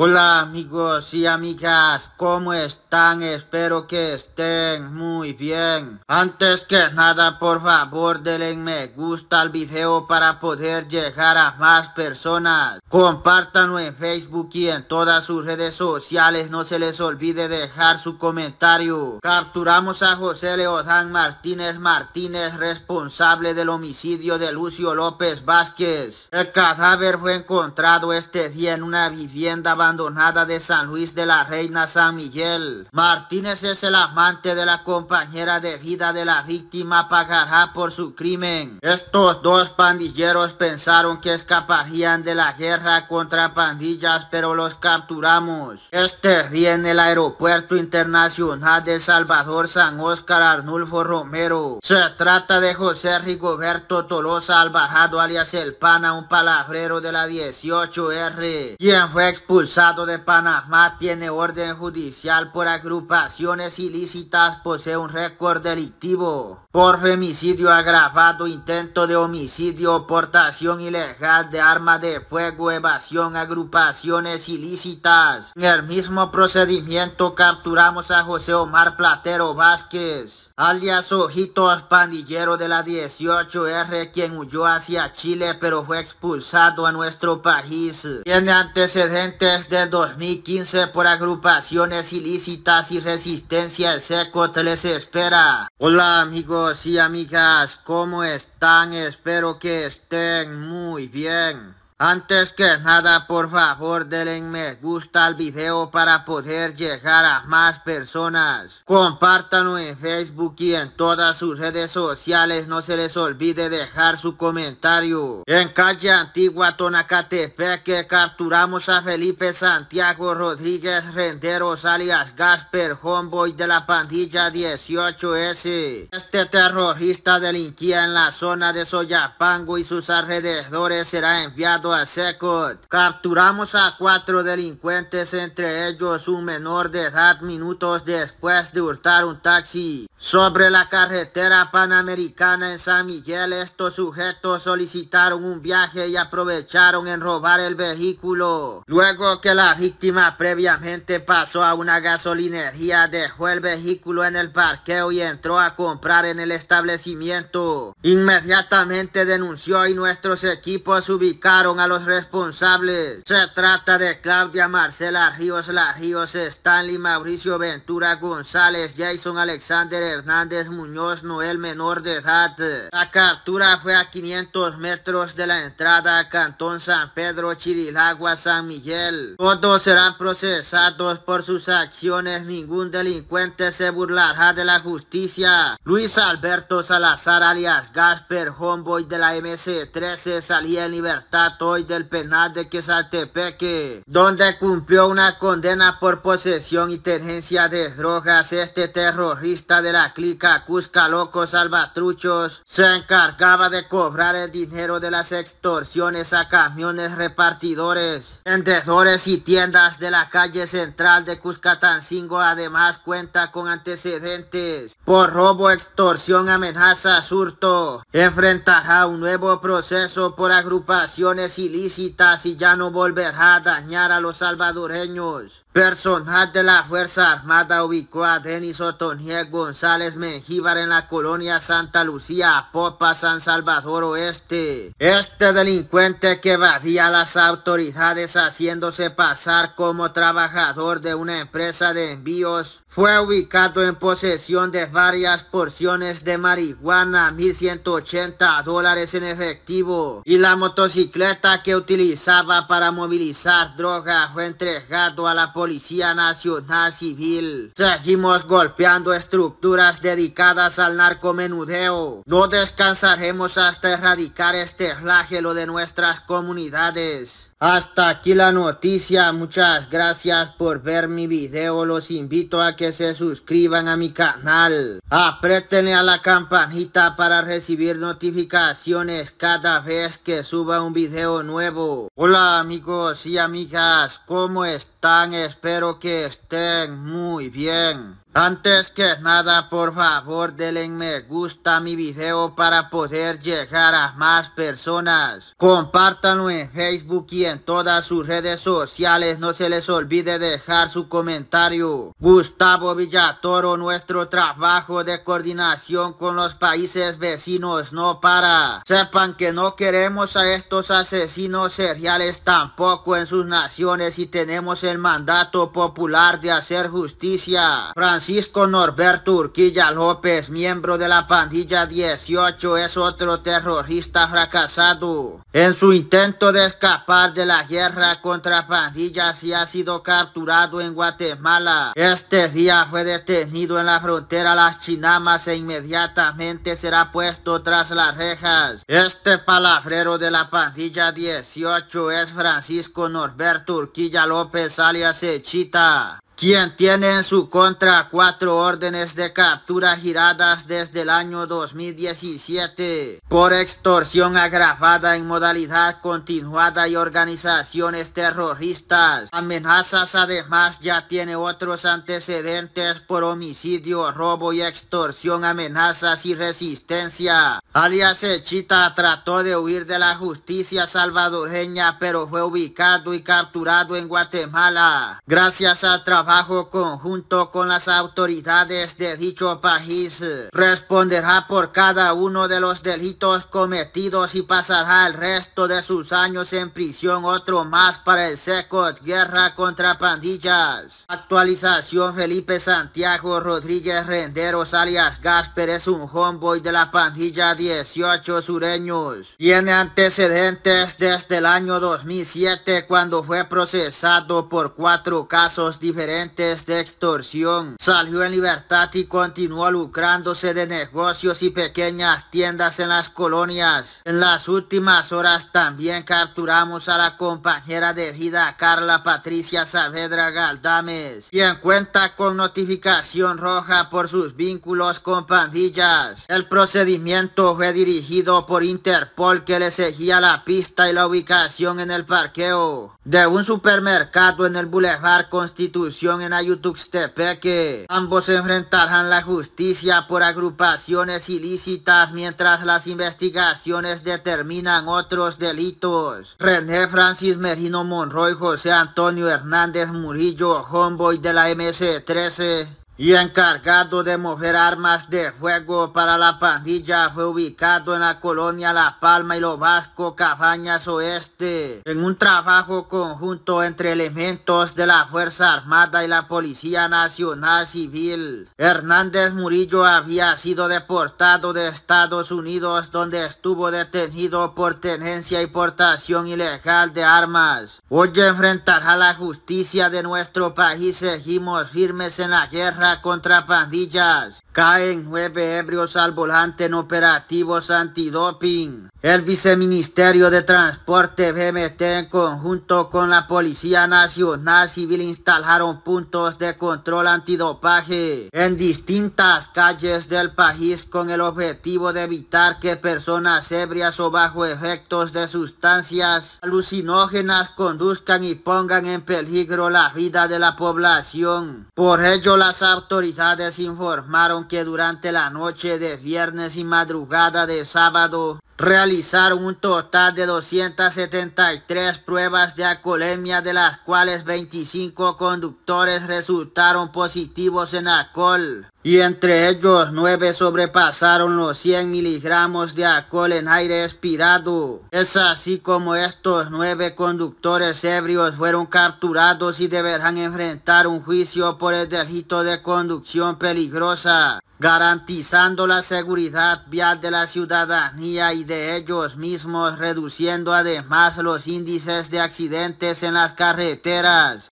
Hola amigos y amigas, ¿cómo están? Espero que estén muy bien. Antes que nada, por favor, denle me gusta al video para poder llegar a más personas. Compártanlo en Facebook y en todas sus redes sociales. No se les olvide dejar su comentario. Capturamos a José Leodán Martínez Martínez, responsable del homicidio de Lucio López Vázquez. El cadáver fue encontrado este día en una vivienda abandonada abandonada de San Luis de la Reina San Miguel. Martínez es el amante de la compañera de vida de la víctima, pagará por su crimen. Estos dos pandilleros pensaron que escaparían de la guerra contra pandillas, pero los capturamos. Este día en el aeropuerto internacional de Salvador San Oscar Arnulfo Romero. Se trata de José Rigoberto Tolosa Alvarado alias El Pana, un palabrero de la 18R, quien fue expulsado Estado de Panamá tiene orden judicial por agrupaciones ilícitas, posee un récord delictivo por femicidio agravado, intento de homicidio, portación ilegal de arma de fuego, evasión, agrupaciones ilícitas. En el mismo procedimiento capturamos a José Omar Platero Vázquez, alias Ojitos Pandillero de la 18R, quien huyó hacia Chile pero fue expulsado a nuestro país. Tiene antecedentes del 2015 por agrupaciones ilícitas y resistencia al seco Te les espera. Hola amigos y amigas, ¿cómo están? Espero que estén muy bien. Antes que nada, por favor, denle me gusta al video para poder llegar a más personas. Compártanlo en Facebook y en todas sus redes sociales. No se les olvide dejar su comentario. En calle Antigua, Tonacatepec, capturamos a Felipe Santiago Rodríguez Renderos, alias Gasper Homeboy de la pandilla 18S. Este terrorista delinquía en la zona de Soyapango y sus alrededores será enviado a Secot. Capturamos a cuatro delincuentes, entre ellos un menor de edad minutos después de hurtar un taxi. Sobre la carretera panamericana en San Miguel, estos sujetos solicitaron un viaje y aprovecharon en robar el vehículo. Luego que la víctima previamente pasó a una gasolinería, dejó el vehículo en el parqueo y entró a comprar en el establecimiento. Inmediatamente denunció y nuestros equipos ubicaron a los responsables. Se trata de Claudia Marcela Ríos, Ríos Stanley Mauricio Ventura González, Jason Alexander Hernández Muñoz Noel menor de edad. La captura fue a 500 metros de la entrada a Cantón San Pedro, Chirilagua, San Miguel. Todos serán procesados por sus acciones. Ningún delincuente se burlará de la justicia. Luis Alberto Salazar alias Gasper Homeboy de la MC13 salía en libertad del penal de Quesaltepeque, donde cumplió una condena por posesión y tenencia de drogas. Este terrorista de la clica Cusca Locos Salvatruchos se encargaba de cobrar el dinero de las extorsiones a camiones repartidores, vendedores y tiendas de la calle central de Cuscatancingo. Además cuenta con antecedentes por robo, extorsión, amenaza, surto. Enfrentará un nuevo proceso por agrupaciones ilícitas y ya no volverá a dañar a los salvadoreños. Personal de la Fuerza Armada ubicó a Denis Otoniel González Mengíbar en la colonia Santa Lucía, Popa, San Salvador Oeste. Este delincuente que evadía las autoridades haciéndose pasar como trabajador de una empresa de envíos fue ubicado en posesión de varias porciones de marihuana, 1180 dólares en efectivo y la motocicleta que utilizaba para movilizar droga fue entregado a la Policía Nacional Civil. Seguimos golpeando estructuras dedicadas al narcomenudeo. No descansaremos hasta erradicar este flagelo de nuestras comunidades. Hasta aquí la noticia, muchas gracias por ver mi video, los invito a que se suscriban a mi canal, Aprétenle a la campanita para recibir notificaciones cada vez que suba un video nuevo. Hola amigos y amigas, ¿cómo están? Tan Espero que estén muy bien. Antes que nada, por favor, denle me gusta a mi video para poder llegar a más personas. Compártanlo en Facebook y en todas sus redes sociales. No se les olvide dejar su comentario. Gustavo Villatoro, nuestro trabajo de coordinación con los países vecinos no para. Sepan que no queremos a estos asesinos seriales tampoco en sus naciones y tenemos en mandato popular de hacer justicia. Francisco Norberto Urquilla López, miembro de la pandilla 18, es otro terrorista fracasado. En su intento de escapar de la guerra contra pandillas y ha sido capturado en Guatemala. Este día fue detenido en la frontera Las Chinamas e inmediatamente será puesto tras las rejas. Este palabrero de la pandilla 18 es Francisco Norberto Urquilla López Rosalia chita quien tiene en su contra cuatro órdenes de captura giradas desde el año 2017 por extorsión agravada en modalidad continuada y organizaciones terroristas. Amenazas además ya tiene otros antecedentes por homicidio, robo y extorsión, amenazas y resistencia. Alias Echita trató de huir de la justicia salvadoreña pero fue ubicado y capturado en Guatemala. Gracias a trabajo Bajo conjunto con las autoridades de dicho país. Responderá por cada uno de los delitos cometidos y pasará el resto de sus años en prisión, otro más para el SECOT, guerra contra pandillas. Actualización Felipe Santiago Rodríguez Renderos alias Gasper es un homeboy de la pandilla 18 sureños. Tiene antecedentes desde el año 2007 cuando fue procesado por cuatro casos diferentes de extorsión. Salió en libertad y continuó lucrándose de negocios y pequeñas tiendas en las colonias. En las últimas horas también capturamos a la compañera de vida Carla Patricia Saavedra Galdames, quien cuenta con notificación roja por sus vínculos con pandillas. El procedimiento fue dirigido por Interpol que le seguía la pista y la ubicación en el parqueo de un supermercado en el Boulevard Constitución youtube en Ayutuxtepeque. Ambos enfrentarán la justicia por agrupaciones ilícitas mientras las investigaciones determinan otros delitos. René Francis Merino Monroy, José Antonio Hernández Murillo, homeboy de la MC-13 y encargado de mover armas de fuego para la pandilla, fue ubicado en la colonia La Palma y Lo Vasco, Cabañas Oeste, en un trabajo conjunto entre elementos de la Fuerza Armada y la Policía Nacional Civil. Hernández Murillo había sido deportado de Estados Unidos, donde estuvo detenido por tenencia y portación ilegal de armas. Hoy enfrentará la justicia de nuestro país, seguimos firmes en la guerra contra pandillas. Caen nueve ebrios al volante en operativos antidoping. El viceministerio de Transporte BMT en conjunto con la Policía Nacional Civil instalaron puntos de control antidopaje en distintas calles del país con el objetivo de evitar que personas ebrias o bajo efectos de sustancias alucinógenas conduzcan y pongan en peligro la vida de la población. Por ello las autoridades informaron que durante la noche de viernes y madrugada de sábado realizaron un total de 273 pruebas de acolemia de las cuales 25 conductores resultaron positivos en alcohol. Y entre ellos, 9 sobrepasaron los 100 miligramos de alcohol en aire expirado. Es así como estos 9 conductores ebrios fueron capturados y deberán enfrentar un juicio por el delito de conducción peligrosa garantizando la seguridad vial de la ciudadanía y de ellos mismos, reduciendo además los índices de accidentes en las carreteras.